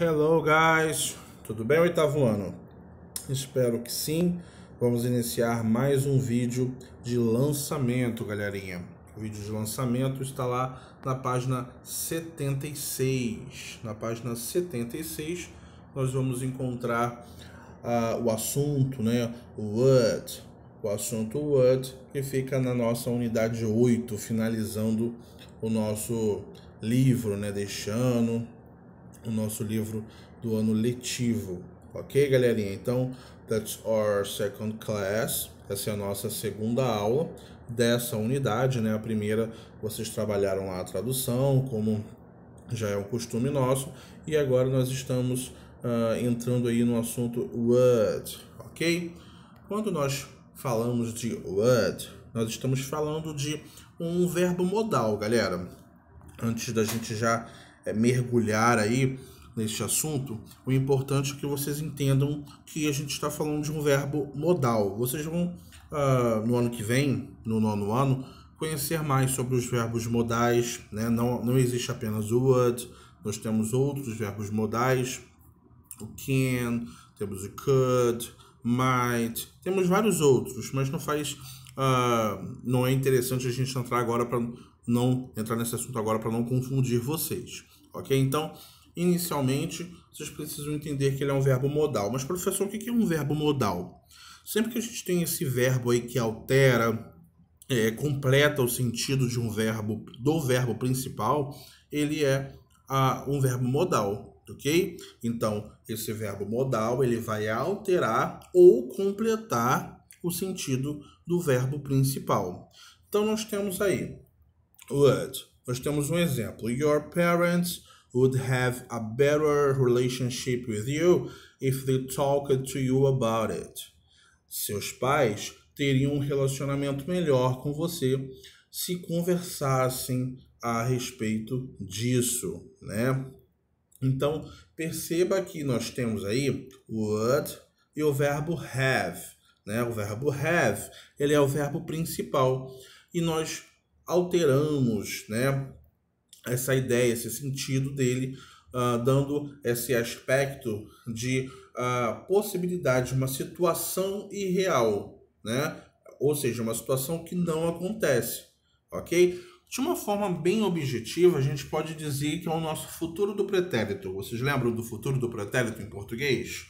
Hello guys, tudo bem oitavo ano? Espero que sim. Vamos iniciar mais um vídeo de lançamento, galerinha. O vídeo de lançamento está lá na página 76. Na página 76 nós vamos encontrar uh, o assunto, né? O what, o assunto what, que fica na nossa unidade 8, finalizando o nosso livro, né? Deixando o nosso livro do ano letivo. Ok, galerinha? Então, that's our second class. Essa é a nossa segunda aula dessa unidade, né? A primeira vocês trabalharam lá a tradução, como já é um costume nosso, e agora nós estamos uh, entrando aí no assunto word, ok? Quando nós falamos de word, nós estamos falando de um verbo modal, galera. Antes da gente já é, mergulhar aí neste assunto, o importante é que vocês entendam que a gente está falando de um verbo modal. Vocês vão, uh, no ano que vem, no nono ano, conhecer mais sobre os verbos modais. Né? Não, não existe apenas o would, nós temos outros verbos modais, o can, temos o could, might, temos vários outros, mas não faz. Uh, não é interessante a gente entrar agora para não entrar nesse assunto agora para não confundir vocês ok? Então, inicialmente, vocês precisam entender que ele é um verbo modal. Mas, professor, o que é um verbo modal? Sempre que a gente tem esse verbo aí que altera, é, completa o sentido de um verbo, do verbo principal, ele é a, um verbo modal, ok? Então, esse verbo modal, ele vai alterar ou completar o sentido do verbo principal. Então, nós temos aí, would, nós temos um exemplo. Your parents would have a better relationship with you if they talked to you about it. Seus pais teriam um relacionamento melhor com você se conversassem a respeito disso, né? Então, perceba que nós temos aí would e o verbo have, né? O verbo have, ele é o verbo principal e nós alteramos né, essa ideia, esse sentido dele, uh, dando esse aspecto de uh, possibilidade de uma situação irreal, né? ou seja, uma situação que não acontece. ok? De uma forma bem objetiva, a gente pode dizer que é o nosso futuro do pretérito. Vocês lembram do futuro do pretérito em português?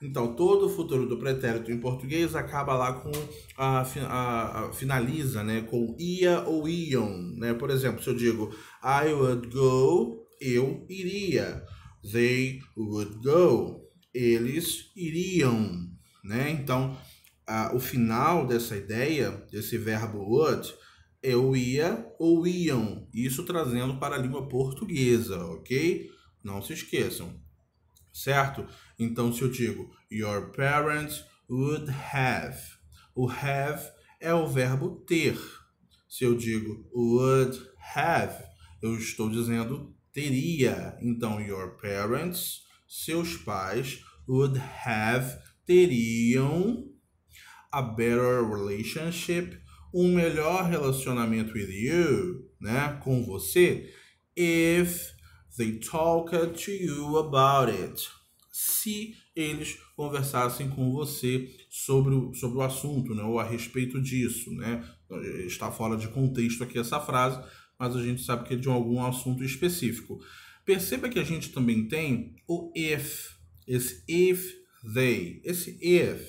Então, todo o futuro do pretérito em português acaba lá com a, a, a, finaliza, né, com ia ou iam, né? Por exemplo, se eu digo I would go, eu iria. They would go, eles iriam, né? Então, a, o final dessa ideia, desse verbo would, eu é ia ou iam. Isso trazendo para a língua portuguesa, ok? Não se esqueçam, certo? Então, se eu digo your parents would have, o have é o verbo ter. Se eu digo would have, eu estou dizendo teria. Então, your parents, seus pais, would have, teriam a better relationship, um melhor relacionamento with you, né, com você, if they talked to you about it se eles conversassem com você sobre o, sobre o assunto, né, ou a respeito disso, né? Está fora de contexto aqui essa frase, mas a gente sabe que é de algum assunto específico. Perceba que a gente também tem o if, esse if they, esse if,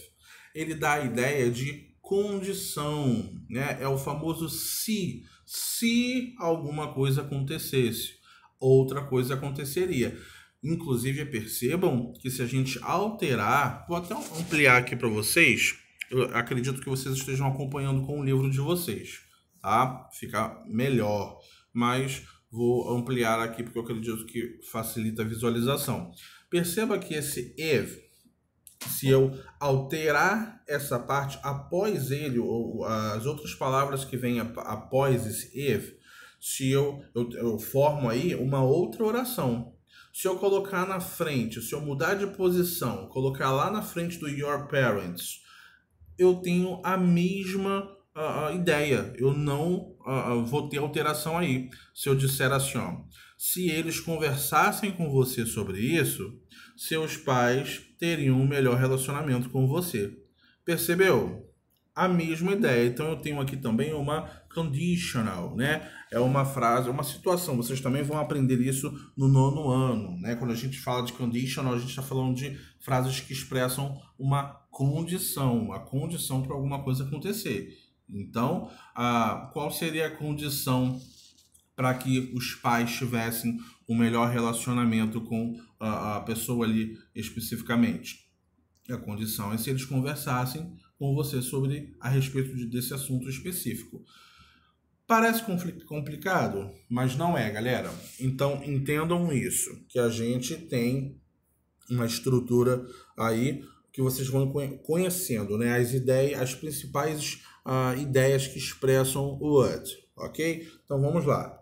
ele dá a ideia de condição, né? É o famoso se, se alguma coisa acontecesse, outra coisa aconteceria. Inclusive, percebam que se a gente alterar, vou até ampliar aqui para vocês, eu acredito que vocês estejam acompanhando com o livro de vocês, tá? Fica melhor, mas vou ampliar aqui porque eu acredito que facilita a visualização. Perceba que esse if, se eu alterar essa parte após ele, ou as outras palavras que vêm após esse if, se eu, eu, eu formo aí uma outra oração, se eu colocar na frente, se eu mudar de posição, colocar lá na frente do Your Parents, eu tenho a mesma uh, ideia. Eu não uh, vou ter alteração aí. Se eu disser assim, ó, se eles conversassem com você sobre isso, seus pais teriam um melhor relacionamento com você. Percebeu? A mesma ideia. Então eu tenho aqui também uma conditional, né? É uma frase, é uma situação. Vocês também vão aprender isso no nono ano, né? Quando a gente fala de conditional, a gente está falando de frases que expressam uma condição, a condição para alguma coisa acontecer. Então, a, qual seria a condição para que os pais tivessem um melhor relacionamento com a, a pessoa ali especificamente? A condição é se eles conversassem com você sobre a respeito desse assunto específico. Parece complicado, mas não é, galera. Então entendam isso, que a gente tem uma estrutura aí que vocês vão conhecendo, né? As ideias, as principais uh, ideias que expressam o Word, ok? Então vamos lá.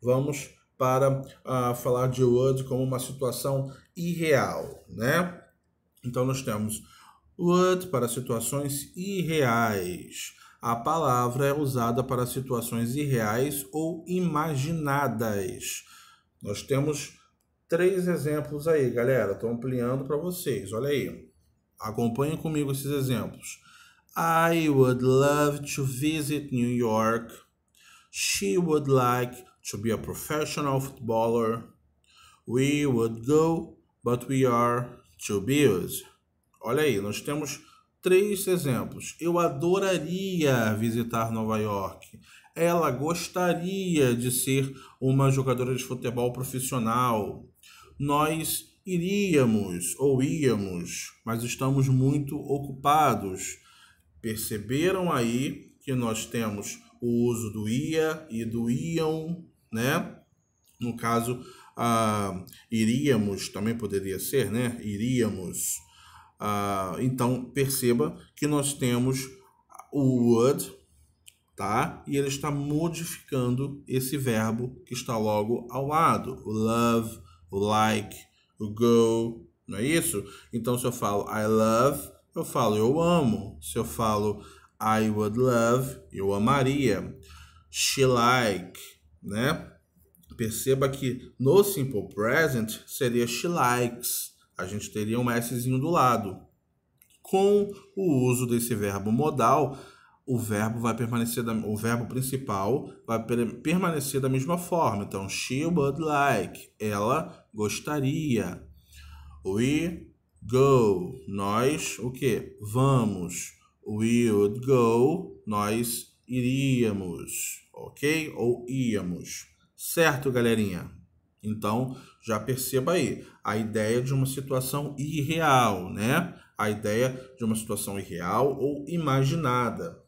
Vamos para uh, falar de Word como uma situação irreal, né? Então nós temos Word para situações irreais. A palavra é usada para situações irreais ou imaginadas. Nós temos três exemplos aí, galera. Estou ampliando para vocês. Olha aí. Acompanhe comigo esses exemplos. I would love to visit New York. She would like to be a professional footballer. We would go, but we are too busy. Olha aí, nós temos Três exemplos. Eu adoraria visitar Nova York. Ela gostaria de ser uma jogadora de futebol profissional. Nós iríamos ou íamos, mas estamos muito ocupados. Perceberam aí que nós temos o uso do ia e do iam, né? No caso, a ah, iríamos também poderia ser, né? Iríamos ah, então, perceba que nós temos o would, tá? E ele está modificando esse verbo que está logo ao lado. O love, o like, o go, não é isso? Então, se eu falo I love, eu falo eu amo. Se eu falo I would love, eu amaria. She like, né? Perceba que no simple present seria she likes, a gente teria um S do lado. Com o uso desse verbo modal, o verbo vai permanecer da, o verbo principal vai permanecer da mesma forma. Então, she would like, ela gostaria. We go, nós o que? Vamos. We would go, nós iríamos, ok? Ou íamos. Certo, galerinha? Então, já perceba aí a ideia de uma situação irreal, né? A ideia de uma situação irreal ou imaginada.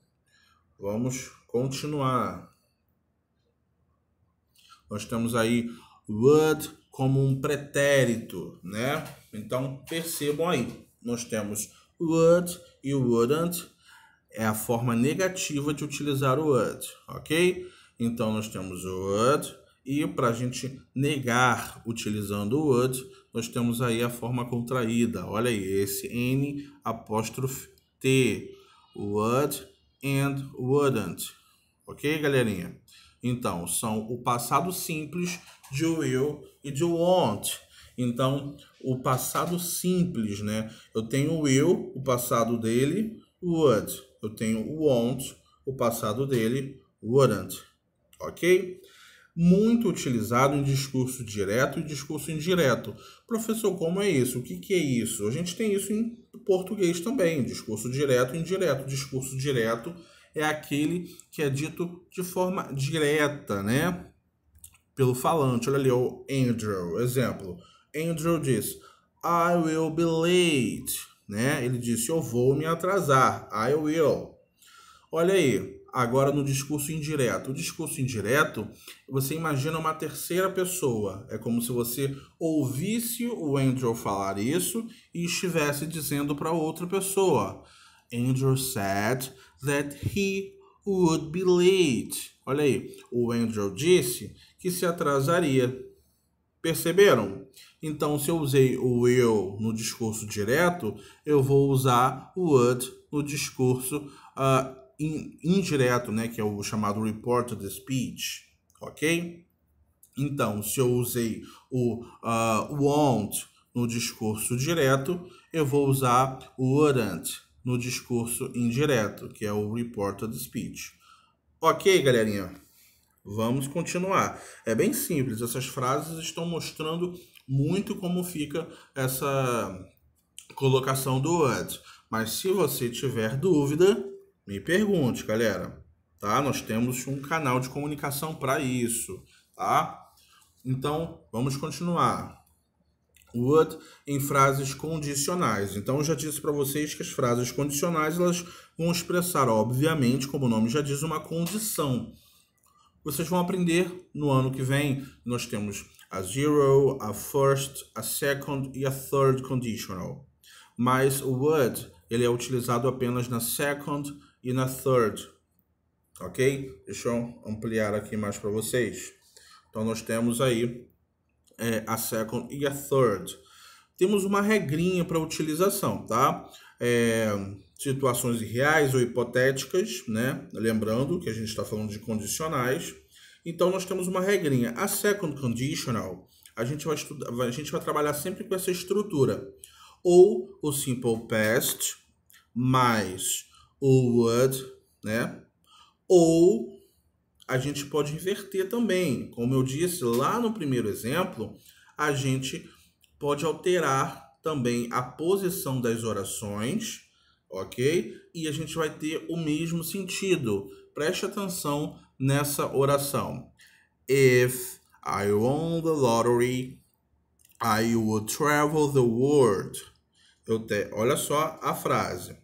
Vamos continuar. Nós temos aí would como um pretérito, né? Então, percebam aí. Nós temos would e wouldn't é a forma negativa de utilizar o would, ok? Então, nós temos would e para a gente negar utilizando o would, nós temos aí a forma contraída. Olha aí, esse N apóstrofe T. Would and wouldn't. Ok, galerinha? Então, são o passado simples de will e de won't. Então, o passado simples, né? Eu tenho will, o passado dele, would. Eu tenho won't, o passado dele, wouldn't. Ok? muito utilizado em discurso direto e discurso indireto. Professor, como é isso? O que, que é isso? A gente tem isso em português também, discurso direto e indireto. Discurso direto é aquele que é dito de forma direta, né? Pelo falante. Olha ali, o Andrew, exemplo. Andrew diz, I will be late, né? Ele disse, eu vou me atrasar, I will. Olha aí, agora no discurso indireto. O discurso indireto, você imagina uma terceira pessoa. É como se você ouvisse o Andrew falar isso e estivesse dizendo para outra pessoa. Andrew said that he would be late. Olha aí, o Andrew disse que se atrasaria. Perceberam? Então, se eu usei o will no discurso direto, eu vou usar o would no discurso uh, indireto, né, que é o chamado the speech, ok? Então, se eu usei o uh, want no discurso direto, eu vou usar o wouldn't no discurso indireto, que é o the speech. Ok, galerinha? Vamos continuar. É bem simples, essas frases estão mostrando muito como fica essa colocação do word. Mas se você tiver dúvida, me pergunte, galera. Tá? Nós temos um canal de comunicação para isso, tá? Então, vamos continuar. Would em frases condicionais. Então, eu já disse para vocês que as frases condicionais elas vão expressar, obviamente, como o nome já diz, uma condição. Vocês vão aprender no ano que vem. Nós temos a zero, a first, a second e a third conditional. Mas o would ele é utilizado apenas na second e na third, ok? Deixa eu ampliar aqui mais para vocês. Então nós temos aí é, a second e a third. Temos uma regrinha para utilização, tá? É, situações reais ou hipotéticas, né? Lembrando que a gente está falando de condicionais. Então nós temos uma regrinha. A second conditional, a gente vai estudar, a gente vai trabalhar sempre com essa estrutura. Ou o simple past mais ou would, né? Ou a gente pode inverter também. Como eu disse lá no primeiro exemplo, a gente pode alterar também a posição das orações, ok? E a gente vai ter o mesmo sentido. Preste atenção nessa oração. If I won the lottery, I would travel the world. Eu te... Olha só a frase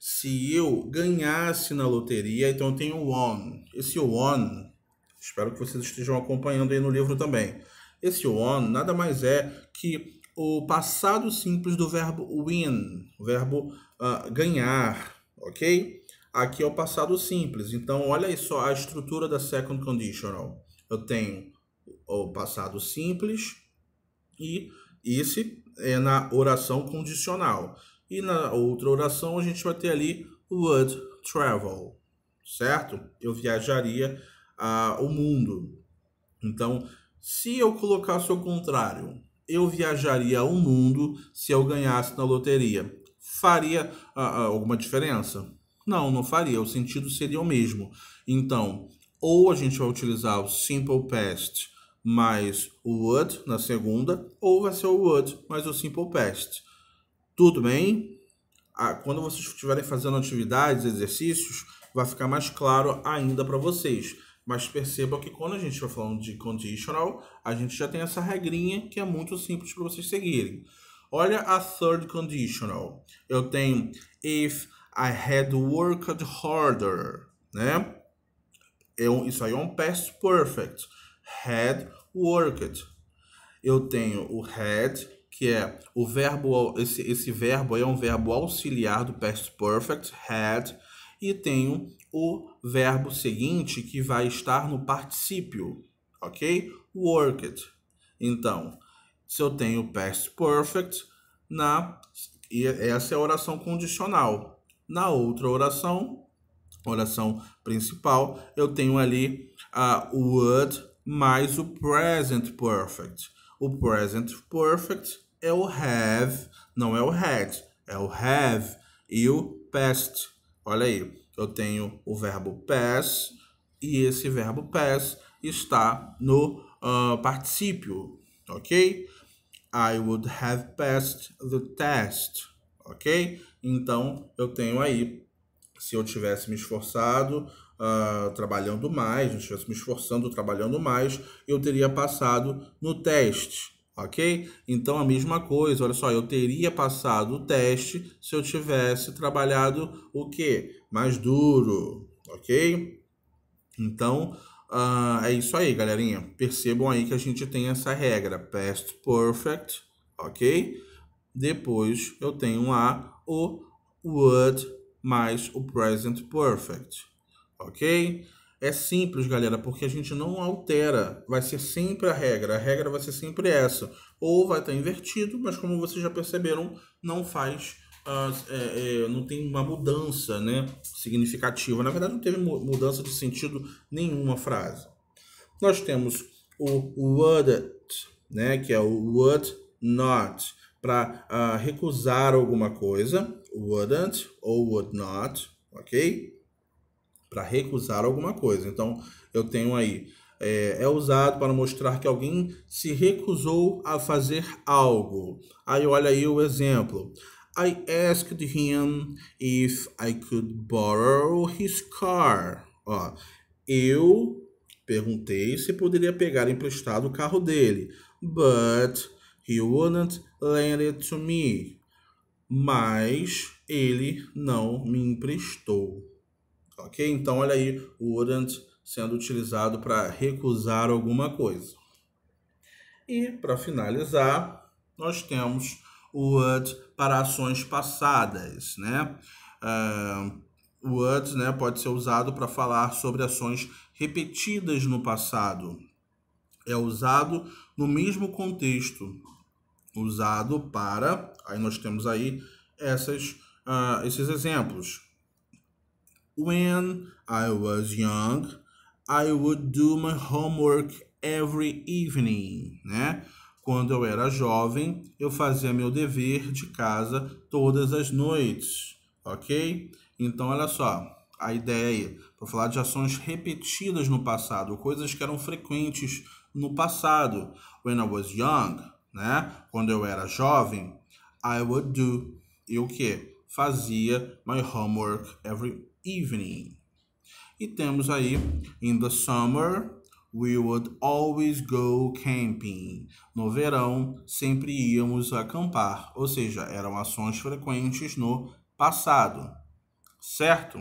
se eu ganhasse na loteria, então eu tenho o on. Esse on, espero que vocês estejam acompanhando aí no livro também. Esse on nada mais é que o passado simples do verbo win, o verbo uh, ganhar, ok? Aqui é o passado simples. Então, olha aí só a estrutura da second conditional. Eu tenho o passado simples e esse é na oração condicional. E na outra oração a gente vai ter ali would travel, certo? Eu viajaria ah, o mundo. Então, se eu colocasse o contrário, eu viajaria o mundo se eu ganhasse na loteria. Faria ah, ah, alguma diferença? Não, não faria. O sentido seria o mesmo. Então, ou a gente vai utilizar o simple past mais o would na segunda, ou vai ser o would mais o simple past. Tudo bem? Quando vocês estiverem fazendo atividades, exercícios, vai ficar mais claro ainda para vocês. Mas perceba que quando a gente for falando de conditional, a gente já tem essa regrinha que é muito simples para vocês seguirem. Olha a third conditional. Eu tenho if I had worked harder, né? Eu, isso aí é um past perfect. Had worked. Eu tenho o had que é o verbo, esse, esse verbo aí é um verbo auxiliar do past perfect, had, e tenho o verbo seguinte que vai estar no particípio, ok? Worked. Então, se eu tenho past perfect, na, e essa é a oração condicional. Na outra oração, oração principal, eu tenho ali a would mais o present perfect. O present perfect é o have, não é o had, é o have e o past. Olha aí, eu tenho o verbo pass e esse verbo pass está no uh, particípio, ok? I would have passed the test, ok? Então, eu tenho aí, se eu tivesse me esforçado, uh, trabalhando mais, eu estivesse me esforçando, trabalhando mais, eu teria passado no teste, ok? Então a mesma coisa, olha só, eu teria passado o teste se eu tivesse trabalhado o que? Mais duro, ok? Então uh, é isso aí, galerinha. Percebam aí que a gente tem essa regra, past perfect, ok? Depois eu tenho lá o would mais o present perfect, ok? É simples, galera, porque a gente não altera. Vai ser sempre a regra. A regra vai ser sempre essa. Ou vai estar tá invertido, mas como vocês já perceberam, não faz. Uh, é, é, não tem uma mudança né, significativa. Na verdade, não teve mudança de sentido nenhuma frase. Nós temos o wouldn't, né, que é o would not, para uh, ah, recusar alguma coisa. Wouldn't ou would not, ok? para recusar alguma coisa. Então, eu tenho aí é, é, usado para mostrar que alguém se recusou a fazer algo. Aí olha aí o exemplo. I asked him if I could borrow his car. Ó, eu perguntei se poderia pegar emprestado o carro dele, but he wouldn't lend it to me. Mas ele não me emprestou ok? Então, olha aí o wouldn't sendo utilizado para recusar alguma coisa. E, para finalizar, nós temos o would para ações passadas, né? Uh, o would né, pode ser usado para falar sobre ações repetidas no passado. É usado no mesmo contexto, usado para, aí nós temos aí essas, uh, esses exemplos When I was young, I would do my homework every evening, né? Quando eu era jovem, eu fazia meu dever de casa todas as noites, ok? Então, olha só, a ideia para falar de ações repetidas no passado, coisas que eram frequentes no passado. When I was young, né? Quando eu era jovem, I would do e o que? Fazia my homework every evening. E temos aí in the summer we would always go camping. No verão sempre íamos acampar, ou seja, eram ações frequentes no passado. Certo?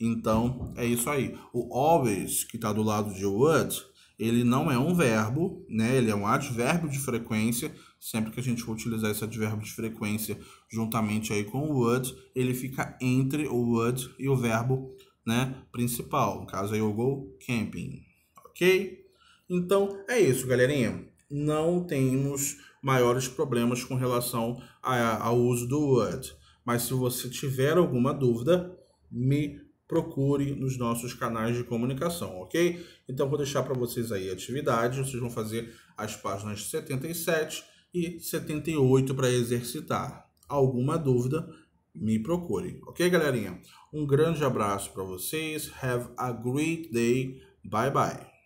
Então é isso aí. O always que está do lado de would, ele não é um verbo, né? Ele é um advérbio de frequência Sempre que a gente for utilizar esse advérbio de frequência juntamente aí com o would, ele fica entre o would e o verbo né, principal. No caso aí, eu go camping, ok? Então, é isso, galerinha. Não temos maiores problemas com relação a, ao uso do would. Mas se você tiver alguma dúvida, me procure nos nossos canais de comunicação, ok? Então vou deixar para vocês aí a atividade, vocês vão fazer as páginas 77 e 78 para exercitar. Alguma dúvida? Me procure. Ok, galerinha? Um grande abraço para vocês. Have a great day. Bye bye.